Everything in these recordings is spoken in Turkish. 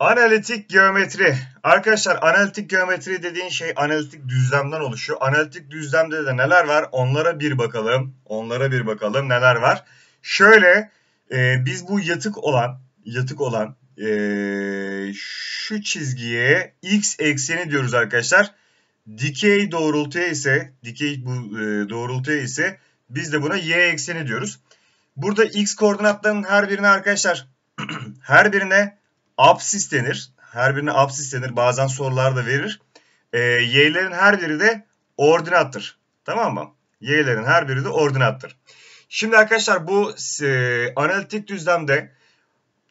Analitik geometri. Arkadaşlar analitik geometri dediğin şey analitik düzlemden oluşuyor. Analitik düzlemde de neler var? Onlara bir bakalım. Onlara bir bakalım neler var. Şöyle e, biz bu yatık olan yatık olan e, şu çizgiye x ekseni diyoruz arkadaşlar. Dikey doğrultuya ise dikey bu e, doğrultuya ise biz de buna y ekseni diyoruz. Burada x koordinatlarının her birine arkadaşlar her birine absis denir. Her birine absis denir. Bazen sorular da verir. E, y'lerin her biri de ordinattır. Tamam mı? Y'lerin her biri de ordinattır. Şimdi arkadaşlar bu e, analitik düzlemde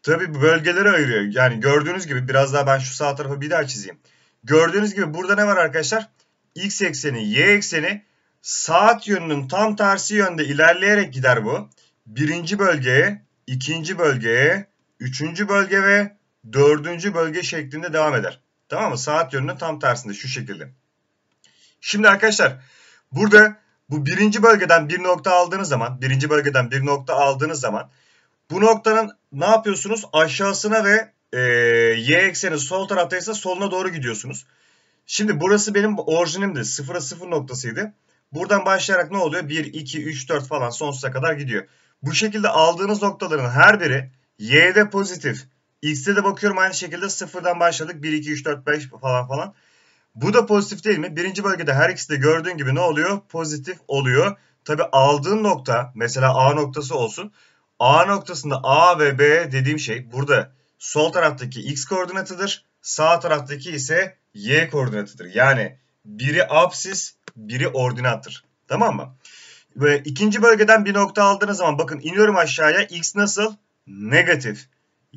tabi bölgelere ayırıyor. Yani gördüğünüz gibi biraz daha ben şu sağ tarafı bir daha çizeyim. Gördüğünüz gibi burada ne var arkadaşlar? X ekseni, Y ekseni saat yönünün tam tersi yönde ilerleyerek gider bu. Birinci bölgeye, ikinci bölgeye, üçüncü bölge ve dördüncü bölge şeklinde devam eder. Tamam mı? Saat yönünün tam tersinde şu şekilde. Şimdi arkadaşlar burada bu birinci bölgeden bir nokta aldığınız zaman birinci bölgeden bir nokta aldığınız zaman bu noktanın ne yapıyorsunuz? Aşağısına ve e, y ekseni sol taraftaysa soluna doğru gidiyorsunuz. Şimdi burası benim orijinimdi. Sıfıra sıfır noktasıydı. Buradan başlayarak ne oluyor? 1, 2, 3, 4 falan sonsuza kadar gidiyor. Bu şekilde aldığınız noktaların her biri y'de pozitif, X'de de bakıyorum aynı şekilde sıfırdan başladık. 1, 2, 3, 4, 5 falan falan. Bu da pozitif değil mi? Birinci bölgede her ikisi de gördüğün gibi ne oluyor? Pozitif oluyor. Tabi aldığın nokta mesela A noktası olsun. A noktasında A ve B dediğim şey burada sol taraftaki X koordinatıdır. Sağ taraftaki ise Y koordinatıdır. Yani biri apsis, biri ordinattır. Tamam mı? Ve ikinci bölgeden bir nokta aldığınız zaman bakın iniyorum aşağıya. X nasıl? Negatif.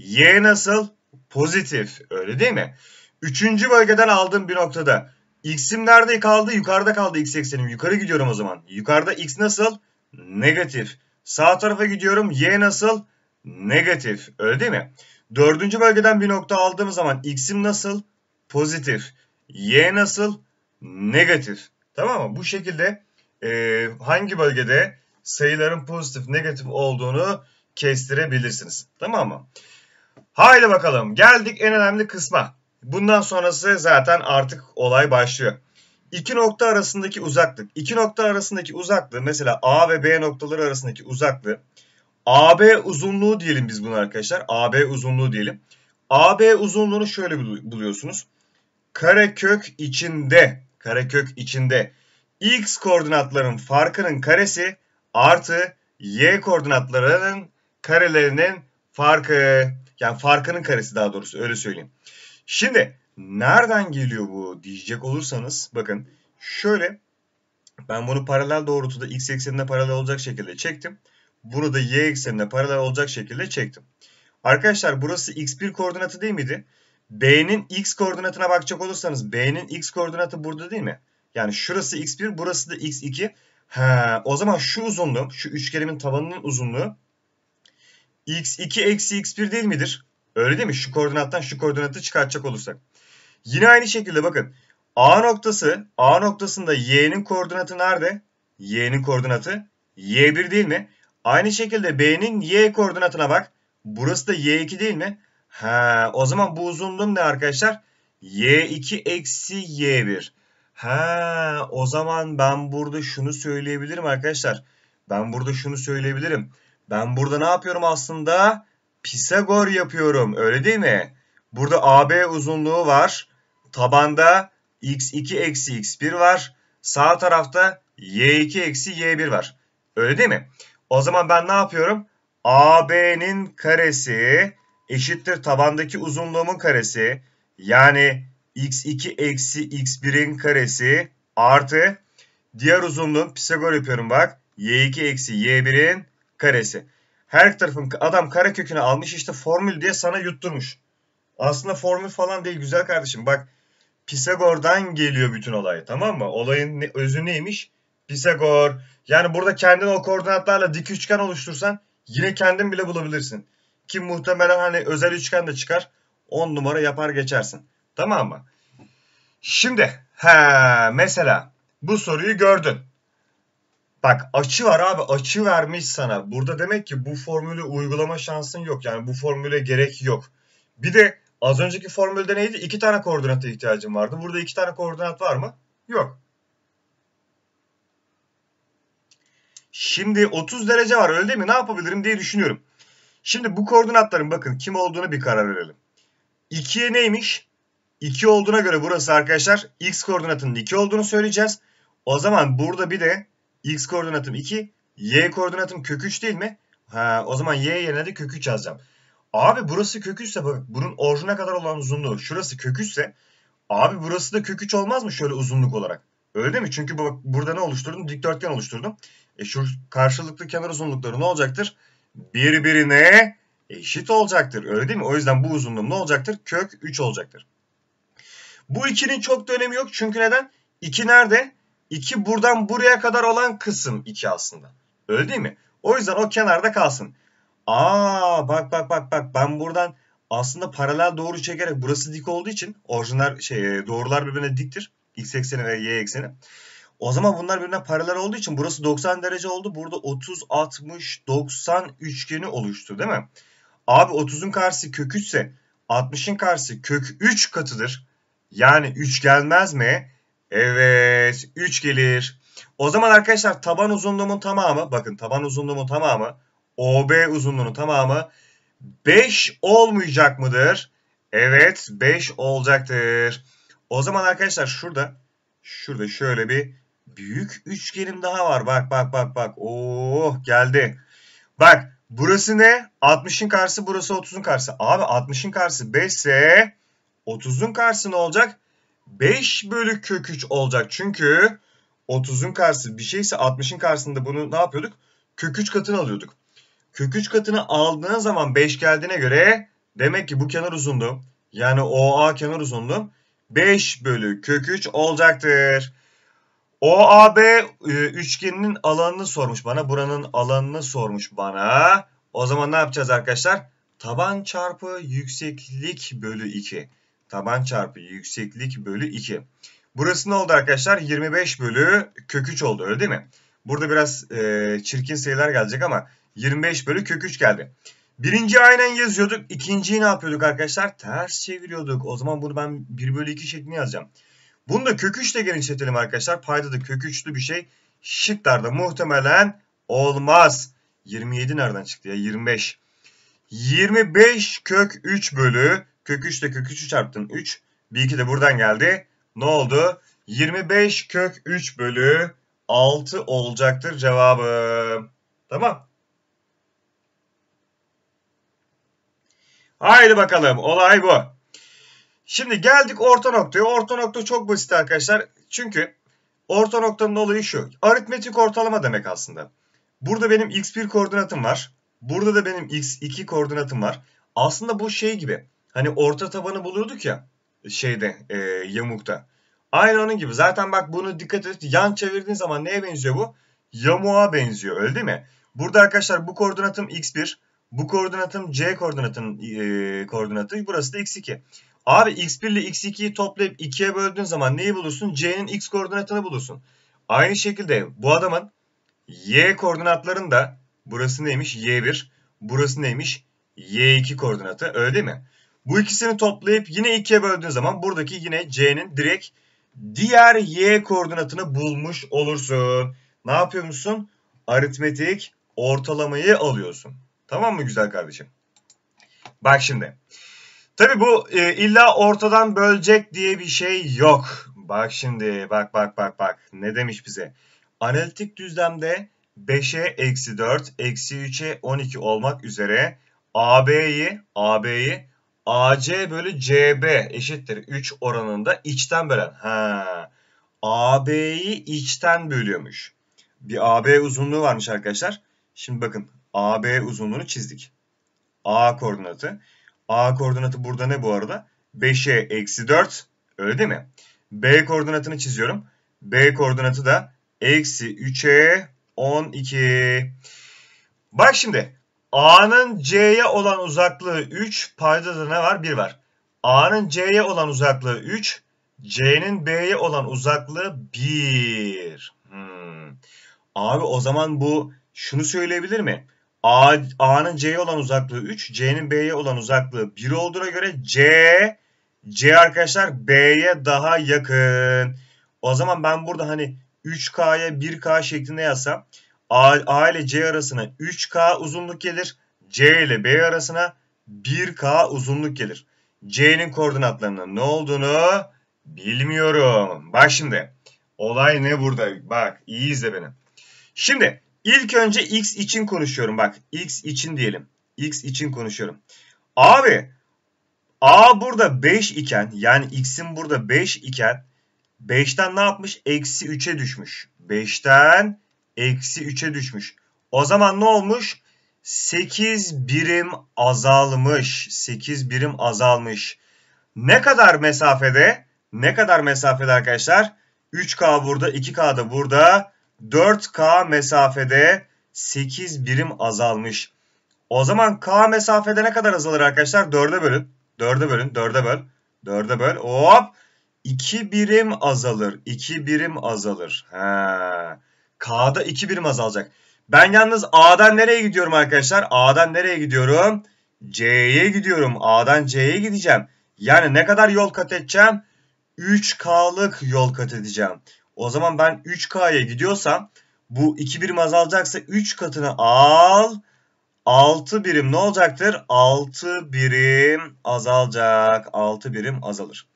Y nasıl? Pozitif. Öyle değil mi? Üçüncü bölgeden aldığım bir noktada. X'im nerede kaldı? Yukarıda kaldı X eksenim. Yukarı gidiyorum o zaman. Yukarıda X nasıl? Negatif. Sağ tarafa gidiyorum. Y nasıl? Negatif. Öyle değil mi? Dördüncü bölgeden bir nokta aldığım zaman X'im nasıl? Pozitif. Y nasıl? Negatif. Tamam mı? Bu şekilde e, hangi bölgede sayıların pozitif negatif olduğunu kestirebilirsiniz. Tamam mı? Haydi bakalım geldik en önemli kısma. Bundan sonrası zaten artık olay başlıyor. İki nokta arasındaki uzaklık. İki nokta arasındaki uzaklığı mesela A ve B noktaları arasındaki uzaklığı AB uzunluğu diyelim biz bunu arkadaşlar. AB uzunluğu diyelim. AB uzunluğunu şöyle buluyorsunuz. Karekök içinde, karekök içinde x koordinatların farkının karesi artı y koordinatlarının karelerinin farkı. Yani farkının karesi daha doğrusu öyle söyleyeyim. Şimdi nereden geliyor bu diyecek olursanız bakın şöyle ben bunu paralel doğrultuda x eksenine paralel olacak şekilde çektim. burada y eksenine paralel olacak şekilde çektim. Arkadaşlar burası x1 koordinatı değil miydi? B'nin x koordinatına bakacak olursanız B'nin x koordinatı burada değil mi? Yani şurası x1 burası da x2. Ha, o zaman şu uzunluğu şu üçgenimin tabanının uzunluğu x2 eksi x1 değil midir? Öyle değil mi? Şu koordinattan şu koordinatı çıkartacak olursak. Yine aynı şekilde bakın. A noktası, A noktasında y'nin koordinatı nerede? Y'nin koordinatı y1 değil mi? Aynı şekilde B'nin y koordinatına bak. Burası da y2 değil mi? Ha, o zaman bu uzunluğum ne arkadaşlar? y2 eksi y1. Ha, o zaman ben burada şunu söyleyebilirim arkadaşlar. Ben burada şunu söyleyebilirim. Ben burada ne yapıyorum aslında? Pisagor yapıyorum. Öyle değil mi? Burada AB uzunluğu var. Tabanda x2 eksi x1 var. Sağ tarafta y2 eksi y1 var. Öyle değil mi? O zaman ben ne yapıyorum? AB'nin karesi eşittir tabandaki uzunluğumun karesi. Yani x2 eksi x1'in karesi artı diğer uzunluğum Pisagor yapıyorum bak. y2 eksi y1'in karesi. Her tarafın adam kare kökünü almış işte formül diye sana yutturmuş. Aslında formül falan değil güzel kardeşim. Bak Pisagor'dan geliyor bütün olay tamam mı? Olayın ne, özü neymiş? Pisagor. Yani burada kendin o koordinatlarla dik üçgen oluştursan yine kendin bile bulabilirsin. Ki muhtemelen hani özel üçgen de çıkar. 10 numara yapar geçersin. Tamam mı? Şimdi he, mesela bu soruyu gördün. Bak açı var abi açı vermiş sana. Burada demek ki bu formülü uygulama şansın yok. Yani bu formüle gerek yok. Bir de az önceki formülde neydi? İki tane koordinata ihtiyacım vardı. Burada iki tane koordinat var mı? Yok. Şimdi 30 derece var öyle değil mi? Ne yapabilirim diye düşünüyorum. Şimdi bu koordinatların bakın kim olduğunu bir karar verelim. 2'ye neymiş? 2 olduğuna göre burası arkadaşlar x koordinatının 2 olduğunu söyleyeceğiz. O zaman burada bir de X koordinatım 2. Y koordinatım kök 3 değil mi? Ha, o zaman Y yerine de kök 3 yazacağım. Abi burası kök 3 ise bak bunun orijine kadar olan uzunluğu şurası kök 3 ise abi burası da kök 3 olmaz mı şöyle uzunluk olarak? Öyle değil mi? Çünkü bak burada ne oluşturdum? Dikdörtgen oluşturdum. E şu karşılıklı kenar uzunlukları ne olacaktır? Birbirine eşit olacaktır. Öyle değil mi? O yüzden bu uzunluğum ne olacaktır? Kök 3 olacaktır. Bu ikinin çok da önemi yok. Çünkü neden? 2 nerede? 2 buradan buraya kadar olan kısım 2 aslında. Öyle değil mi? O yüzden o kenarda kalsın. Aa bak bak bak bak ben buradan aslında paralel doğru çekerek burası dik olduğu için orijinal şey e, doğrular birbirine diktir. X ekseni ve Y ekseni. O zaman bunlar birbirine paralel olduğu için burası 90 derece oldu. Burada 30, 60, 90 üçgeni oluştu değil mi? Abi 30'un karşısı kök 3 ise 60'ın karşısı kök 3 katıdır. Yani 3 gelmez mi? Evet 3 gelir. O zaman arkadaşlar taban uzunluğumun tamamı bakın taban uzunluğumun tamamı OB uzunluğunun tamamı 5 olmayacak mıdır? Evet 5 olacaktır. O zaman arkadaşlar şurada şurada şöyle bir büyük üçgenim daha var. Bak bak bak bak. Oh geldi. Bak burası ne? 60'ın karşısı burası 30'un karşısı. Abi 60'ın karşısı 5 ise 30'un karşısı ne olacak? 5 bölü kök 3 olacak. Çünkü 30'un karşısı bir şeyse 60'ın karşısında bunu ne yapıyorduk? Kök 3 katını alıyorduk. Kök 3 katını aldığın zaman 5 geldiğine göre demek ki bu kenar uzunluğu yani OA kenar uzunluğu 5 bölü kök 3 olacaktır. OAB e, üçgeninin alanını sormuş bana. Buranın alanını sormuş bana. O zaman ne yapacağız arkadaşlar? Taban çarpı yükseklik bölü 2 taban çarpı yükseklik bölü 2. Burası ne oldu arkadaşlar? 25 bölü kök 3 oldu öyle değil mi? Burada biraz e, çirkin sayılar gelecek ama 25 bölü kök 3 geldi. Birinci aynen yazıyorduk. İkinciyi ne yapıyorduk arkadaşlar? Ters çeviriyorduk. O zaman bunu ben 1 bölü 2 şeklinde yazacağım. Bunu da kök 3 genişletelim arkadaşlar. Payda da kök 3'lü bir şey. Şıklarda muhtemelen olmaz. 27 nereden çıktı ya? 25. 25 kök 3 bölü Kök 3 ile kök 3'ü çarptın 3. 1, 2 de buradan geldi. Ne oldu? 25 kök 3 bölü 6 olacaktır cevabım. Tamam. Haydi bakalım. Olay bu. Şimdi geldik orta noktaya. Orta nokta çok basit arkadaşlar. Çünkü orta noktanın olayı şu. Aritmetik ortalama demek aslında. Burada benim x1 koordinatım var. Burada da benim x2 koordinatım var. Aslında bu şey gibi. Hani orta tabanı bulurduk ya şeyde e, yamukta. Aynı onun gibi. Zaten bak bunu dikkat et. Yan çevirdiğin zaman neye benziyor bu? Yamuğa benziyor. Öyle değil mi? Burada arkadaşlar bu koordinatım x1. Bu koordinatım c koordinatın e, koordinatı. Burası da x2. Abi x1 ile x2'yi toplayıp 2'ye böldüğün zaman neyi bulursun? c'nin x koordinatını bulursun. Aynı şekilde bu adamın y koordinatlarında burası neymiş? y1. Burası neymiş? y2 koordinatı. Öyle değil mi? Bu ikisini toplayıp yine ikiye böldüğün zaman buradaki yine C'nin direkt diğer Y koordinatını bulmuş olursun. Ne yapıyor musun? Aritmetik ortalamayı alıyorsun. Tamam mı güzel kardeşim? Bak şimdi. Tabi bu e, illa ortadan bölecek diye bir şey yok. Bak şimdi bak bak bak bak ne demiş bize. Analitik düzlemde 5'e eksi 4 eksi 3'e 12 olmak üzere AB'yi AB'yi AC bölü CB eşittir 3 oranında içten bölen. Ha. AB'yi içten bölüyormuş. Bir AB uzunluğu varmış arkadaşlar. Şimdi bakın AB uzunluğunu çizdik. A koordinatı. A koordinatı burada ne bu arada? 5'e eksi 4. Öyle değil mi? B koordinatını çiziyorum. B koordinatı da eksi 3'e 12. Bak şimdi A'nın C'ye olan uzaklığı 3. Payda da ne var? 1 var. A'nın C'ye olan uzaklığı 3. C'nin B'ye olan uzaklığı 1. Hmm. Abi o zaman bu şunu söyleyebilir mi? A, A'nın C'ye olan uzaklığı 3. C'nin B'ye olan uzaklığı 1 olduğuna göre C, C arkadaşlar B'ye daha yakın. O zaman ben burada hani 3K'ya 1K şeklinde yazsam A, A ile C arasına 3K uzunluk gelir. C ile B arasına 1K uzunluk gelir. C'nin koordinatlarının ne olduğunu bilmiyorum. Bak şimdi. Olay ne burada? Bak iyi izle beni. Şimdi ilk önce X için konuşuyorum. Bak X için diyelim. X için konuşuyorum. Abi A burada 5 iken yani X'in burada 5 iken 5'ten ne yapmış? Eksi 3'e düşmüş. 5'ten Eksi 3'e düşmüş. O zaman ne olmuş? 8 birim azalmış. 8 birim azalmış. Ne kadar mesafede? Ne kadar mesafede arkadaşlar? 3K burada, 2K da burada. 4K mesafede 8 birim azalmış. O zaman K mesafede ne kadar azalır arkadaşlar? 4'e bölün. 4'e bölün. 4'e böl. 4'e böl. Hop. 2 birim azalır. 2 birim azalır. He. K'da 2 birim azalacak. Ben yalnız A'dan nereye gidiyorum arkadaşlar? A'dan nereye gidiyorum? C'ye gidiyorum. A'dan C'ye gideceğim. Yani ne kadar yol kat edeceğim? 3K'lık yol kat edeceğim. O zaman ben 3K'ya gidiyorsam bu 2 birim azalacaksa 3 katını al. 6 birim ne olacaktır? 6 birim azalacak. 6 birim azalır.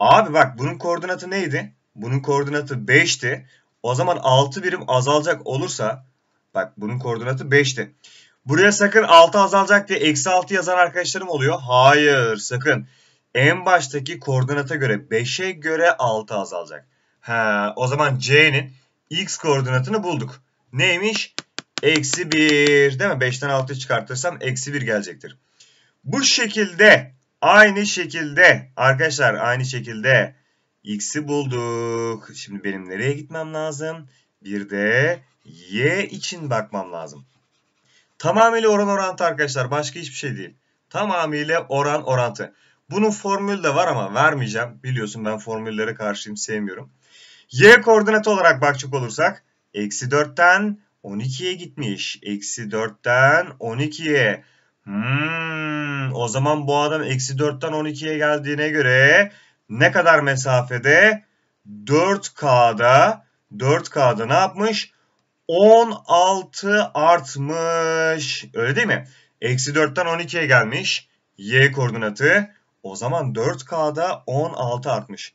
Abi bak bunun koordinatı neydi? Bunun koordinatı 5'ti. O zaman 6 birim azalacak olursa bak bunun koordinatı 5'ti. Buraya sakın 6 azalacak diye eksi 6 yazan arkadaşlarım oluyor. Hayır sakın. En baştaki koordinata göre 5'e göre 6 azalacak. Ha, o zaman C'nin x koordinatını bulduk. Neymiş? Eksi 1 değil mi? 5'ten 6'yı çıkartırsam eksi 1 gelecektir. Bu şekilde aynı şekilde arkadaşlar aynı şekilde X'i bulduk. Şimdi benim nereye gitmem lazım? Bir de Y için bakmam lazım. Tamamıyla oran orantı arkadaşlar. Başka hiçbir şey değil. Tamamıyla oran orantı. Bunun formülü de var ama vermeyeceğim. Biliyorsun ben formüllere karşıyım sevmiyorum. Y koordinat olarak bakacak olursak eksi 4'ten 12'ye gitmiş. Eksi 4'ten 12'ye. Hmm, o zaman bu adam eksi 4'ten 12'ye geldiğine göre ne kadar mesafede? 4K'da 4K'da ne yapmış? 16 artmış. Öyle değil mi? Eksi 4'ten 12'ye gelmiş. Y koordinatı. O zaman 4K'da 16 artmış.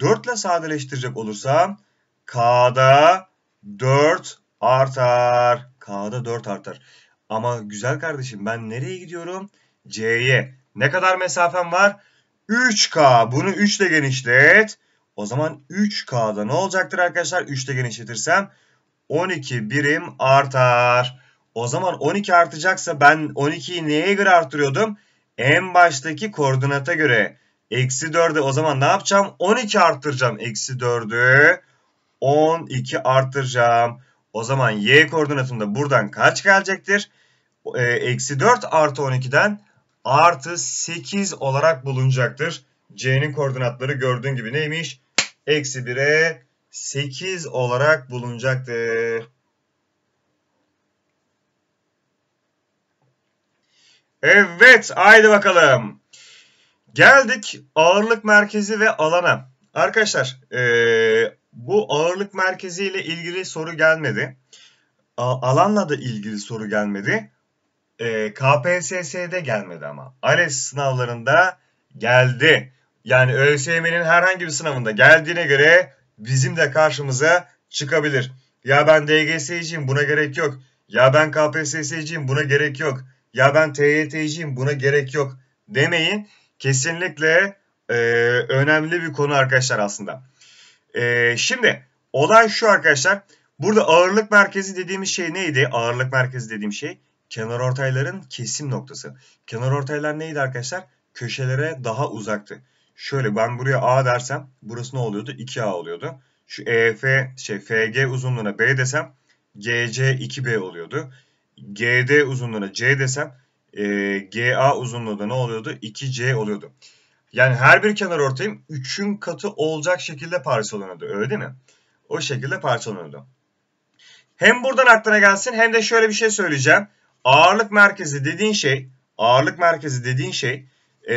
4 ile sadeleştirecek olursam K'da 4 artar. K'da 4 artar. Ama güzel kardeşim ben nereye gidiyorum? C'ye. Ne kadar mesafem var? 3K. Bunu 3 ile genişlet. O zaman 3K'da ne olacaktır arkadaşlar? 3 ile genişletirsem 12 birim artar. O zaman 12 artacaksa ben 12'yi neye göre arttırıyordum? En baştaki koordinata göre. Eksi 4'ü o zaman ne yapacağım? 12 arttıracağım. Eksi 4'ü 12 arttıracağım. O zaman y koordinatında buradan kaç gelecektir? E, eksi 4 artı 12'den artı 8 olarak bulunacaktır. C'nin koordinatları gördüğün gibi neymiş? Eksi 1'e 8 olarak bulunacaktır. Evet haydi bakalım. Geldik ağırlık merkezi ve alana. Arkadaşlar ee, bu ağırlık merkezi ile ilgili soru gelmedi. A alanla da ilgili soru gelmedi e, ee, KPSS'de gelmedi ama. ALES sınavlarında geldi. Yani ÖSYM'nin herhangi bir sınavında geldiğine göre bizim de karşımıza çıkabilir. Ya ben DGS'ciyim buna gerek yok. Ya ben KPSS'ciyim buna gerek yok. Ya ben TYT'ciyim buna gerek yok demeyin. Kesinlikle e, önemli bir konu arkadaşlar aslında. E, şimdi olay şu arkadaşlar. Burada ağırlık merkezi dediğimiz şey neydi? Ağırlık merkezi dediğim şey Kenar ortayların kesim noktası. Kenar ortaylar neydi arkadaşlar? Köşelere daha uzaktı. Şöyle ben buraya A dersem burası ne oluyordu? 2A oluyordu. Şu EF şey FG uzunluğuna B desem GC 2B oluyordu. GD uzunluğuna C desem e, GA uzunluğunda ne oluyordu? 2C oluyordu. Yani her bir kenar ortayım 3'ün katı olacak şekilde parçalanıyordu. Öyle değil mi? O şekilde parçalanıyordu. Hem buradan aklına gelsin hem de şöyle bir şey söyleyeceğim ağırlık merkezi dediğin şey ağırlık merkezi dediğin şey e,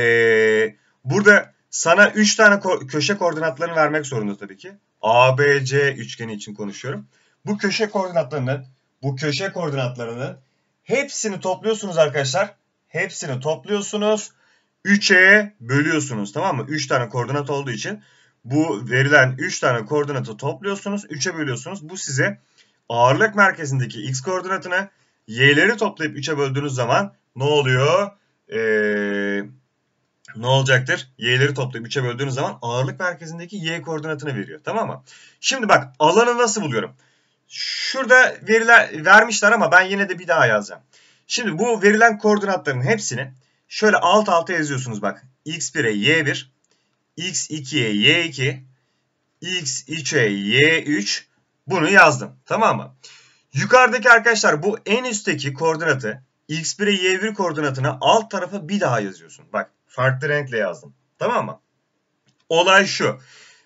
burada sana 3 tane ko köşe koordinatlarını vermek zorunda tabii ki. ABC üçgeni için konuşuyorum. Bu köşe koordinatlarının bu köşe koordinatlarının hepsini topluyorsunuz arkadaşlar. Hepsini topluyorsunuz. 3'e bölüyorsunuz tamam mı? 3 tane koordinat olduğu için bu verilen 3 tane koordinatı topluyorsunuz. 3'e bölüyorsunuz. Bu size ağırlık merkezindeki x koordinatını y'leri toplayıp 3'e böldüğünüz zaman ne oluyor? Ee, ne olacaktır? Y'leri toplayıp 3'e böldüğünüz zaman ağırlık merkezindeki y koordinatını veriyor. Tamam mı? Şimdi bak alanı nasıl buluyorum? Şurada veriler vermişler ama ben yine de bir daha yazacağım. Şimdi bu verilen koordinatların hepsini şöyle alt alta yazıyorsunuz bak. x1'e y1, x2'ye y2, x3'e y3 bunu yazdım. Tamam mı? Yukarıdaki arkadaşlar bu en üstteki koordinatı x1'e y1 koordinatına alt tarafa bir daha yazıyorsun. Bak farklı renkle yazdım. Tamam mı? Olay şu.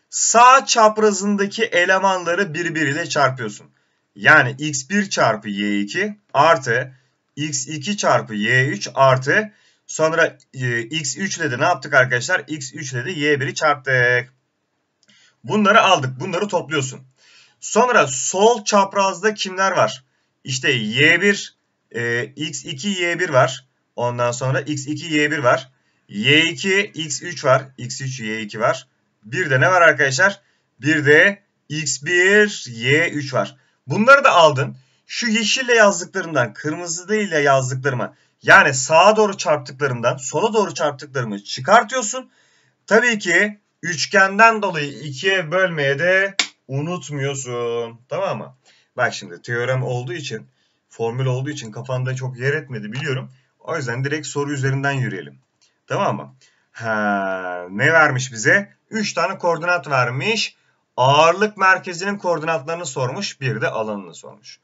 Sağ çaprazındaki elemanları birbiriyle çarpıyorsun. Yani x1 çarpı y2 artı x2 çarpı y3 artı sonra e, x3 ile de ne yaptık arkadaşlar? x3 ile de y1'i çarptık. Bunları aldık. Bunları topluyorsun. Sonra sol çaprazda kimler var? İşte Y1, e, X2, Y1 var. Ondan sonra X2, Y1 var. Y2, X3 var. X3, Y2 var. Bir de ne var arkadaşlar? Bir de X1, Y3 var. Bunları da aldın. Şu yeşille yazdıklarından, kırmızı değil ile yazdıklarıma yani sağa doğru çarptıklarımdan sola doğru çarptıklarımı çıkartıyorsun. Tabii ki üçgenden dolayı ikiye bölmeye de unutmuyorsun. Tamam mı? Bak şimdi teorem olduğu için, formül olduğu için kafanda çok yer etmedi biliyorum. O yüzden direkt soru üzerinden yürüyelim. Tamam mı? Ha, ne vermiş bize? 3 tane koordinat vermiş. Ağırlık merkezinin koordinatlarını sormuş. Bir de alanını sormuş.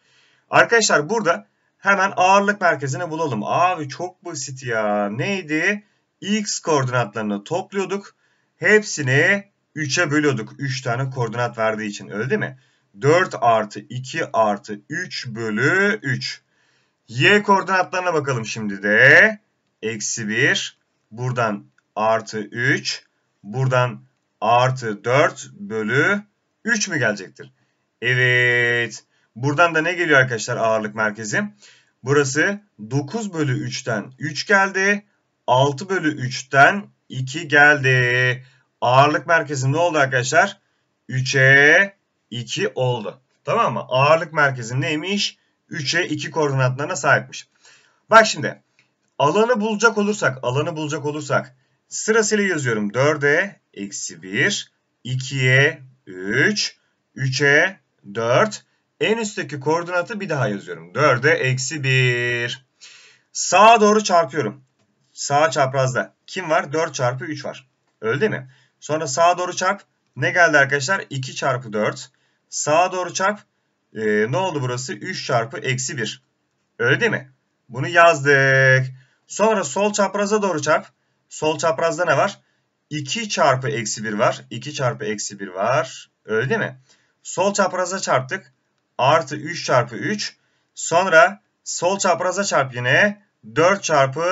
Arkadaşlar burada hemen ağırlık merkezini bulalım. Abi çok basit ya. Neydi? X koordinatlarını topluyorduk. Hepsini 3'e bölüyorduk 3 tane koordinat verdiği için öyle değil mi? 4 artı 2 artı 3 bölü 3. Y koordinatlarına bakalım şimdi de. Eksi 1. Buradan artı 3. Buradan artı 4 bölü 3 mü gelecektir? Evet. Buradan da ne geliyor arkadaşlar ağırlık merkezi? Burası 9 bölü 3'ten 3 geldi. 6 bölü 3'ten 2 geldi. Ağırlık merkezi ne oldu arkadaşlar? 3'e 2 oldu. Tamam mı? Ağırlık merkezi neymiş? 3'e 2 koordinatlarına sahipmiş. Bak şimdi alanı bulacak olursak, alanı bulacak olursak sırasıyla yazıyorum. 4'e eksi 1, 2'ye 3, 3'e 4. En üstteki koordinatı bir daha yazıyorum. 4'e eksi 1. Sağa doğru çarpıyorum. Sağ çaprazda kim var? 4 çarpı 3 var. Öyle değil mi? Sonra sağa doğru çarp. Ne geldi arkadaşlar? 2 çarpı 4. Sağa doğru çarp. E, ne oldu burası? 3 çarpı eksi 1. Öyle değil mi? Bunu yazdık. Sonra sol çapraza doğru çarp. Sol çaprazda ne var? 2 çarpı eksi 1 var. 2 çarpı eksi 1 var. Öyle değil mi? Sol çapraza çarptık. Artı 3 çarpı 3. Sonra sol çapraza çarp yine. 4 çarpı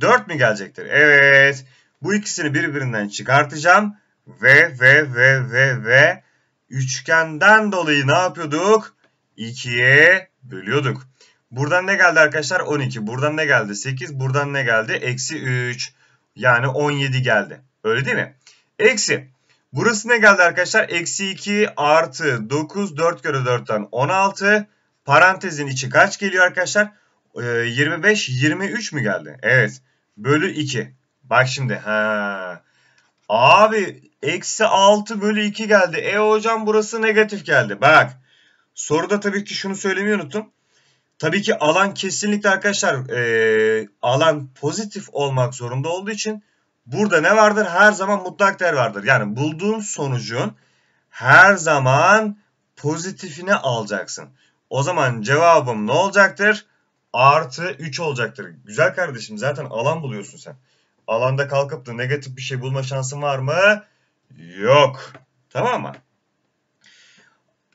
4 mi gelecektir? Evet. Bu ikisini birbirinden çıkartacağım. Ve ve ve ve ve üçgenden dolayı ne yapıyorduk? 2'ye bölüyorduk. Buradan ne geldi arkadaşlar? 12. Buradan ne geldi? 8. Buradan ne geldi? Eksi 3. Yani 17 geldi. Öyle değil mi? Eksi. Burası ne geldi arkadaşlar? Eksi 2 artı 9. 4 kere 4'ten 16. Parantezin içi kaç geliyor arkadaşlar? 25, 23 mi geldi? Evet. Bölü 2. Bak şimdi. Ha. Abi eksi 6 bölü 2 geldi. E hocam burası negatif geldi. Bak. Soruda tabii ki şunu söylemeyi unuttum. Tabii ki alan kesinlikle arkadaşlar e, alan pozitif olmak zorunda olduğu için burada ne vardır? Her zaman mutlak değer vardır. Yani bulduğun sonucun her zaman pozitifini alacaksın. O zaman cevabım ne olacaktır? Artı 3 olacaktır. Güzel kardeşim zaten alan buluyorsun sen alanda kalkıp da negatif bir şey bulma şansın var mı? Yok. Tamam mı?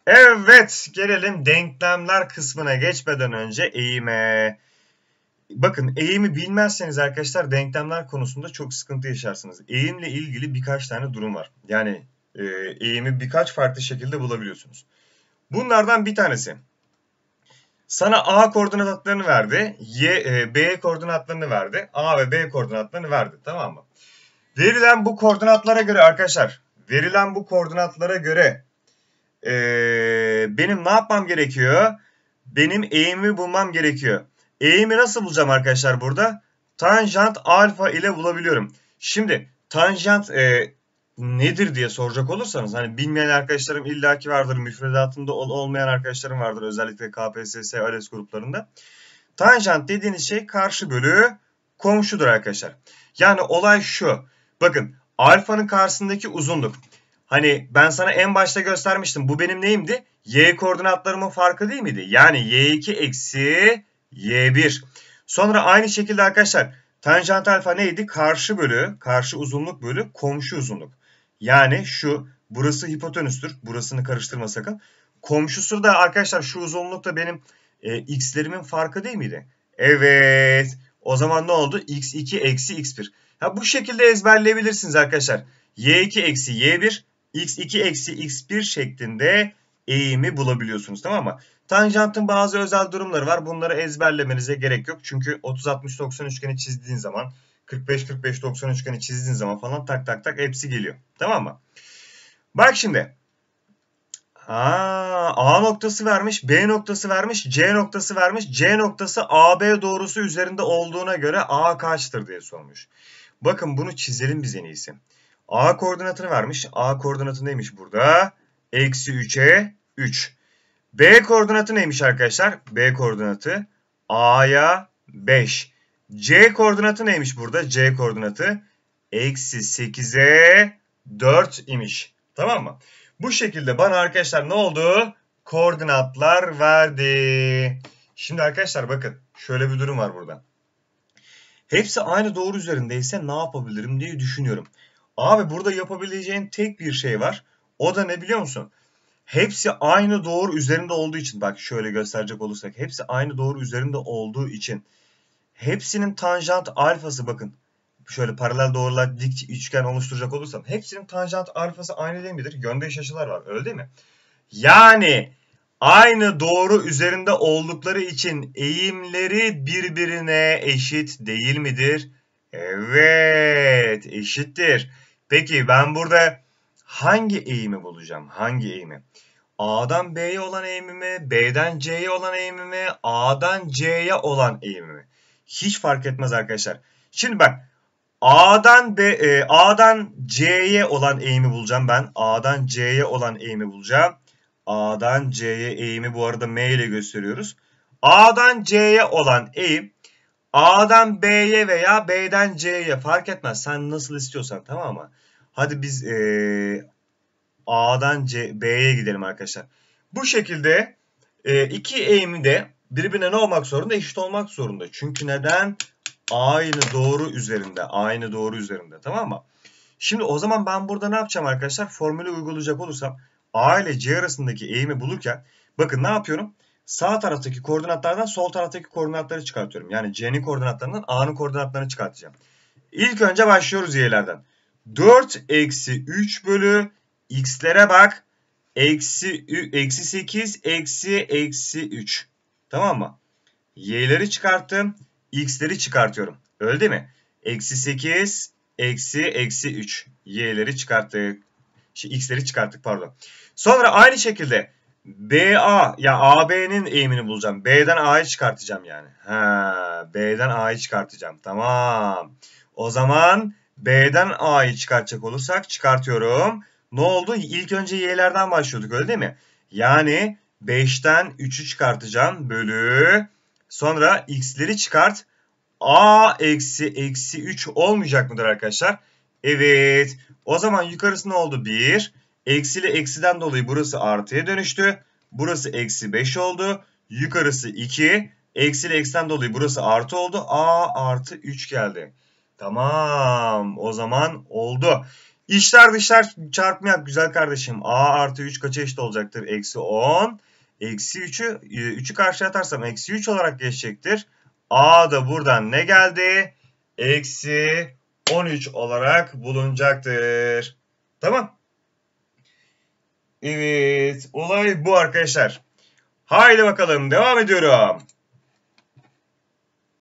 Evet gelelim denklemler kısmına geçmeden önce eğime. Bakın eğimi bilmezseniz arkadaşlar denklemler konusunda çok sıkıntı yaşarsınız. Eğimle ilgili birkaç tane durum var. Yani e, eğimi birkaç farklı şekilde bulabiliyorsunuz. Bunlardan bir tanesi sana A koordinatlarını verdi. Y, e, B koordinatlarını verdi. A ve B koordinatlarını verdi. Tamam mı? Verilen bu koordinatlara göre arkadaşlar. Verilen bu koordinatlara göre e, benim ne yapmam gerekiyor? Benim eğimi bulmam gerekiyor. Eğimi nasıl bulacağım arkadaşlar burada? Tanjant alfa ile bulabiliyorum. Şimdi tanjant e, nedir diye soracak olursanız hani bilmeyen arkadaşlarım illaki vardır. Müfredatında ol, olmayan arkadaşlarım vardır özellikle KPSS, ALES gruplarında. Tanjant dediğiniz şey karşı bölü komşudur arkadaşlar. Yani olay şu. Bakın alfanın karşısındaki uzunluk. Hani ben sana en başta göstermiştim. Bu benim neyimdi? Y koordinatlarımın farkı değil miydi? Yani y2 eksi y1. Sonra aynı şekilde arkadaşlar tanjant alfa neydi? Karşı bölü, karşı uzunluk bölü komşu uzunluk. Yani şu burası hipotenüstür. Burasını karıştırma sakın. Komşusu da arkadaşlar şu uzunlukta benim e, x'lerimin farkı değil miydi? Evet. O zaman ne oldu? x2 eksi x1. Ya bu şekilde ezberleyebilirsiniz arkadaşlar. y2 eksi y1 x2 eksi x1 şeklinde eğimi bulabiliyorsunuz tamam mı? Tanjantın bazı özel durumları var. Bunları ezberlemenize gerek yok. Çünkü 30-60-90 üçgeni çizdiğin zaman 45-45-90 üçgeni hani çizdiğin zaman falan tak tak tak hepsi geliyor. Tamam mı? Bak şimdi. Ha, A noktası vermiş, B noktası vermiş, C noktası vermiş. C noktası AB doğrusu üzerinde olduğuna göre A kaçtır diye sormuş. Bakın bunu çizelim biz en iyisi. A koordinatını vermiş. A koordinatı neymiş burada? Eksi 3'e 3. B koordinatı neymiş arkadaşlar? B koordinatı A'ya 5. C koordinatı neymiş burada? C koordinatı eksi 8'e 4 imiş. Tamam mı? Bu şekilde bana arkadaşlar ne oldu? Koordinatlar verdi. Şimdi arkadaşlar bakın şöyle bir durum var burada. Hepsi aynı doğru üzerindeyse ne yapabilirim diye düşünüyorum. Abi burada yapabileceğin tek bir şey var. O da ne biliyor musun? Hepsi aynı doğru üzerinde olduğu için bak şöyle gösterecek olursak hepsi aynı doğru üzerinde olduğu için Hepsinin tanjant alfası bakın. Şöyle paralel doğrular dik üçgen oluşturacak olursam. Hepsinin tanjant alfası aynı değil midir? Yöndeş açılar var öyle değil mi? Yani aynı doğru üzerinde oldukları için eğimleri birbirine eşit değil midir? Evet eşittir. Peki ben burada hangi eğimi bulacağım? Hangi eğimi? A'dan B'ye olan eğimimi, B'den C'ye olan eğimimi, A'dan C'ye olan eğimimi. Hiç fark etmez arkadaşlar. Şimdi bak A'dan B, e, A'dan C'ye olan eğimi bulacağım ben. A'dan C'ye olan eğimi bulacağım. A'dan C'ye eğimi bu arada M ile gösteriyoruz. A'dan C'ye olan eğim A'dan B'ye veya B'den C'ye fark etmez. Sen nasıl istiyorsan tamam mı? Hadi biz e, A'dan B'ye gidelim arkadaşlar. Bu şekilde e, iki eğimi de birbirine ne olmak zorunda? Eşit olmak zorunda. Çünkü neden? Aynı doğru üzerinde. Aynı doğru üzerinde. Tamam mı? Şimdi o zaman ben burada ne yapacağım arkadaşlar? Formülü uygulayacak olursam A ile C arasındaki eğimi bulurken bakın ne yapıyorum? Sağ taraftaki koordinatlardan sol taraftaki koordinatları çıkartıyorum. Yani C'nin koordinatlarından A'nın koordinatlarını çıkartacağım. İlk önce başlıyoruz y'lerden. 4 eksi 3 bölü x'lere bak. Eksi, eksi 8 eksi eksi 3. Tamam mı? Y'leri çıkarttım. X'leri çıkartıyorum. Öyle değil mi? Eksi 8, eksi, eksi 3. Y'leri çıkarttık. Şey, X'leri çıkarttık pardon. Sonra aynı şekilde BA ya AB'nin eğimini bulacağım. B'den A'yı çıkartacağım yani. Ha, B'den A'yı çıkartacağım. Tamam. O zaman B'den A'yı çıkartacak olursak çıkartıyorum. Ne oldu? İlk önce Y'lerden başlıyorduk öyle değil mi? Yani 5'ten 3'ü çıkartacağım. Bölü. Sonra x'leri çıkart. a eksi eksi 3 olmayacak mıdır arkadaşlar? Evet. O zaman yukarısı ne oldu? 1. Eksili eksiden dolayı burası artıya dönüştü. Burası eksi 5 oldu. Yukarısı 2. Eksili eksiden dolayı burası artı oldu. A artı 3 geldi. Tamam. O zaman oldu. İşler dışlar çarpma yap güzel kardeşim. A artı 3 kaça eşit olacaktır? Eksi 10. Eksi 3'ü 3'ü e, karşıya atarsam eksi 3 olarak geçecektir. A da buradan ne geldi? Eksi 13 olarak bulunacaktır. Tamam. Evet. Olay bu arkadaşlar. Haydi bakalım. Devam ediyorum.